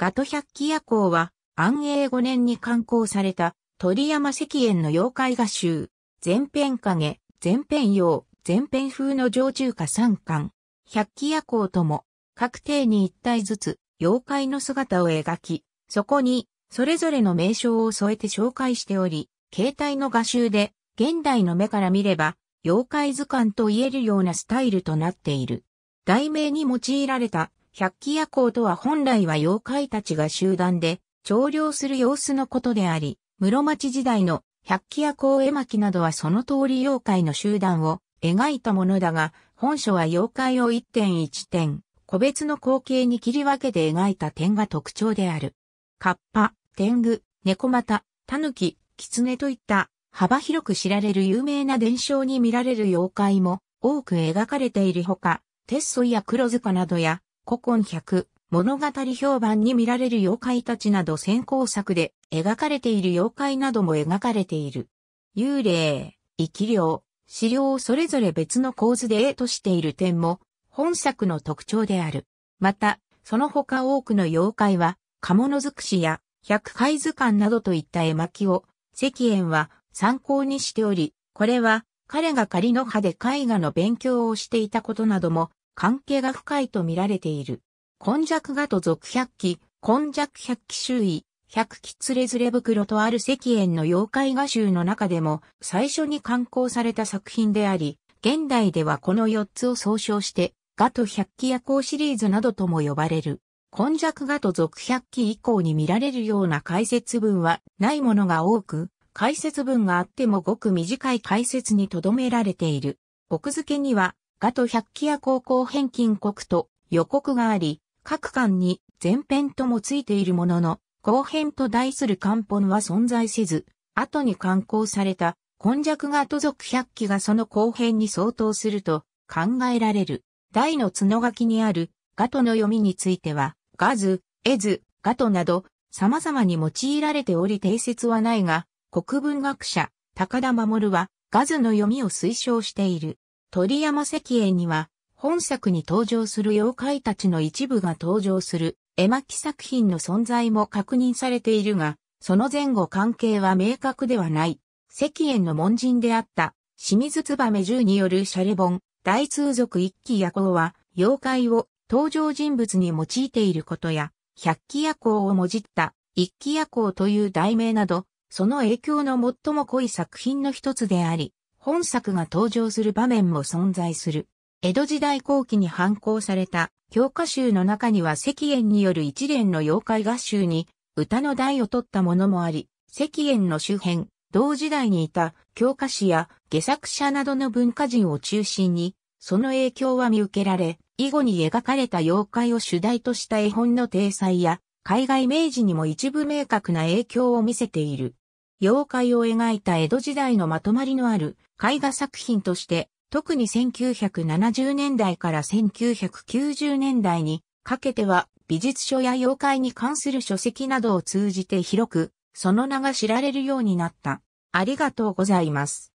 ガト百鬼夜行は、安永5年に刊行された、鳥山石燕の妖怪画集、前編影、前編用、前編風の上中華三巻、百鬼夜行とも、各定に一体ずつ、妖怪の姿を描き、そこに、それぞれの名称を添えて紹介しており、携帯の画集で、現代の目から見れば、妖怪図鑑と言えるようなスタイルとなっている。題名に用いられた百鬼夜行とは本来は妖怪たちが集団で、調量する様子のことであり、室町時代の百鬼夜行絵巻などはその通り妖怪の集団を描いたものだが、本書は妖怪を一点一点、個別の光景に切り分けて描いた点が特徴である。カッパ、天狗、猫股、狸、狐といった幅広く知られる有名な伝承に見られる妖怪も多く描かれているほか、ソイや黒塚などや古今百、物語評判に見られる妖怪たちなど先行作で描かれている妖怪なども描かれている。幽霊、生き量、資料をそれぞれ別の構図で絵としている点も本作の特徴である。また、その他多くの妖怪は、カもの尽くしや百回図鑑などといった絵巻を、石燕は参考にしており、これは彼が仮の葉で絵画の勉強をしていたことなども関係が深いと見られている。根弱画と属百鬼、根弱百鬼周囲、百鬼つれずれ袋とある石燕の妖怪画集の中でも最初に刊行された作品であり、現代ではこの4つを総称して、画と百鬼夜行シリーズなどとも呼ばれる。根弱画と属百鬼以降に見られるような解説文はないものが多く、解説文があってもごく短い解説に留められている。奥付けにはガト百鬼や高校返金国と予告があり、各巻に前編ともついているものの、後編と題する漢本は存在せず、後に刊行された、今弱ガト族百鬼がその後編に相当すると考えられる。大の角書きにある、ガトの読みについては、ガズ、エズ、ガトなど、様々に用いられており定説はないが、国文学者、高田守は、ガズの読みを推奨している。鳥山石英には、本作に登場する妖怪たちの一部が登場する絵巻作品の存在も確認されているが、その前後関係は明確ではない。石英の門人であった清水燕十によるシャレ本、大通俗一期夜行は、妖怪を登場人物に用いていることや、百鬼夜行をもじった一期夜行という題名など、その影響の最も濃い作品の一つであり、本作が登場する場面も存在する。江戸時代後期に反抗された教科集の中には石燕による一連の妖怪合集に歌の題を取ったものもあり、石燕の周辺、同時代にいた教科師や下作者などの文化人を中心に、その影響は見受けられ、以後に描かれた妖怪を主題とした絵本の体裁や、海外明治にも一部明確な影響を見せている。妖怪を描いた江戸時代のまとまりのある絵画作品として、特に1970年代から1990年代にかけては美術書や妖怪に関する書籍などを通じて広く、その名が知られるようになった。ありがとうございます。